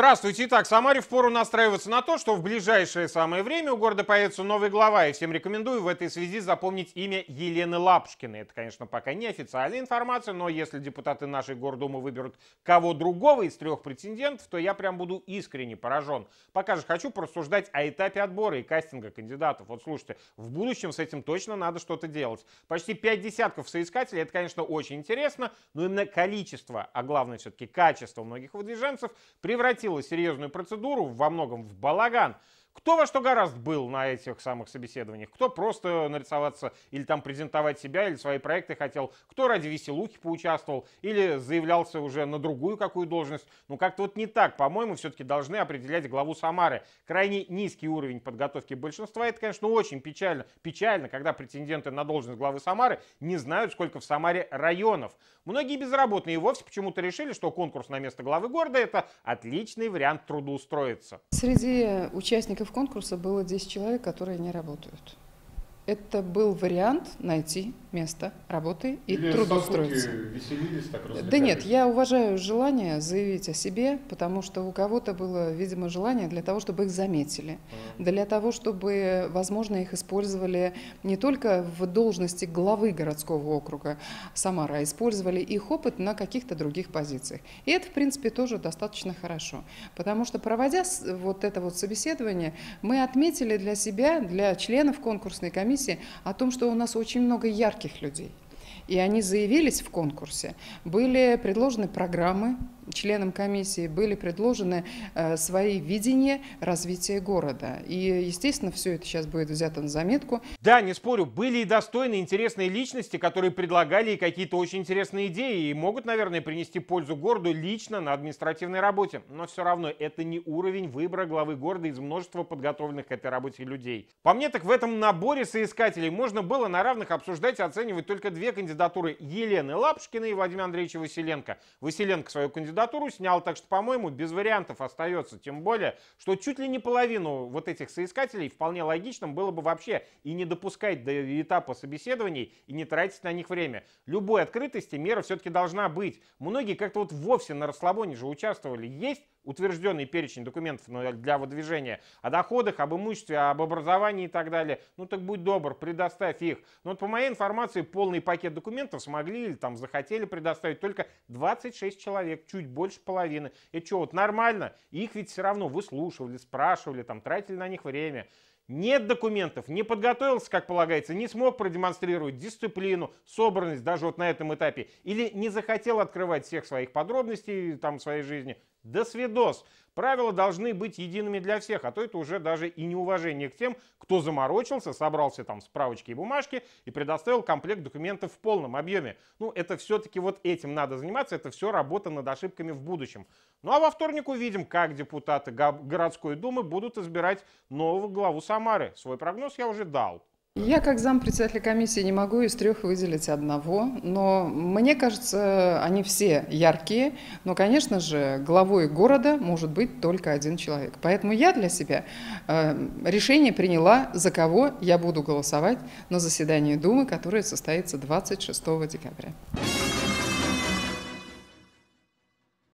Здравствуйте. Итак, Самаре впору настраиваться на то, что в ближайшее самое время у города появится новый глава, и всем рекомендую в этой связи запомнить имя Елены Лапушкиной. Это, конечно, пока не официальная информация, но если депутаты нашей Гордумы выберут кого другого из трех претендентов, то я прям буду искренне поражен. Пока же хочу порассуждать о этапе отбора и кастинга кандидатов. Вот слушайте, в будущем с этим точно надо что-то делать. Почти пять десятков соискателей, это, конечно, очень интересно, но именно количество, а главное все-таки качество многих выдвиженцев превратилось превратила серьезную процедуру во многом в балаган. Кто во что гораздо был на этих самых собеседованиях, кто просто нарисоваться или там презентовать себя или свои проекты хотел, кто ради веселухи поучаствовал или заявлялся уже на другую какую должность. Ну как-то вот не так, по-моему, все-таки должны определять главу Самары. Крайне низкий уровень подготовки большинства, это, конечно, очень печально. Печально, когда претенденты на должность главы Самары не знают, сколько в Самаре районов. Многие безработные вовсе почему-то решили, что конкурс на место главы города – это отличный вариант трудоустроиться. Среди участников участников конкурса было 10 человек, которые не работают это был вариант найти место работы и Или трудоустроиться. Веселились, так да нет, я уважаю желание заявить о себе, потому что у кого-то было, видимо, желание для того, чтобы их заметили, mm. для того, чтобы, возможно, их использовали не только в должности главы городского округа Самара, а использовали их опыт на каких-то других позициях. И это, в принципе, тоже достаточно хорошо, потому что проводя вот это вот собеседование, мы отметили для себя, для членов конкурсной комиссии, бизнесе о том, что у нас очень много ярких людей и они заявились в конкурсе. Были предложены программы членам комиссии, были предложены э, свои видения развития города. И, естественно, все это сейчас будет взято на заметку. Да, не спорю, были и достойные, интересные личности, которые предлагали какие-то очень интересные идеи и могут, наверное, принести пользу городу лично на административной работе. Но все равно это не уровень выбора главы города из множества подготовленных к этой работе людей. По мне, так в этом наборе соискателей можно было на равных обсуждать и оценивать только две кандидатуры Елены Лапушкиной и Владимира Андреевича Василенко. Василенко свою кандидатуру снял, так что, по-моему, без вариантов остается. Тем более, что чуть ли не половину вот этих соискателей вполне логичным было бы вообще и не допускать до этапа собеседований и не тратить на них время. Любой открытости мера все-таки должна быть. Многие как-то вот вовсе на расслабоне же участвовали. Есть утвержденный перечень документов ну, для выдвижения о доходах, об имуществе, об образовании и так далее, ну так будь добр, предоставь их. Но вот по моей информации полный пакет документов смогли или там захотели предоставить только 26 человек, чуть больше половины. И что, вот нормально? Их ведь все равно выслушивали, спрашивали, там тратили на них время. Нет документов, не подготовился, как полагается, не смог продемонстрировать дисциплину, собранность даже вот на этом этапе, или не захотел открывать всех своих подробностей там своей жизни. До свидос. Правила должны быть едиными для всех, а то это уже даже и неуважение к тем, кто заморочился, собрался все там справочки и бумажки и предоставил комплект документов в полном объеме. Ну, это все-таки вот этим надо заниматься, это все работа над ошибками в будущем. Ну а во вторник увидим, как депутаты городской думы будут избирать нового главу Самары. Свой прогноз я уже дал. Я как зам председателя комиссии не могу из трех выделить одного, но мне кажется, они все яркие, но, конечно же, главой города может быть только один человек. Поэтому я для себя э, решение приняла, за кого я буду голосовать на заседании Думы, которое состоится 26 декабря.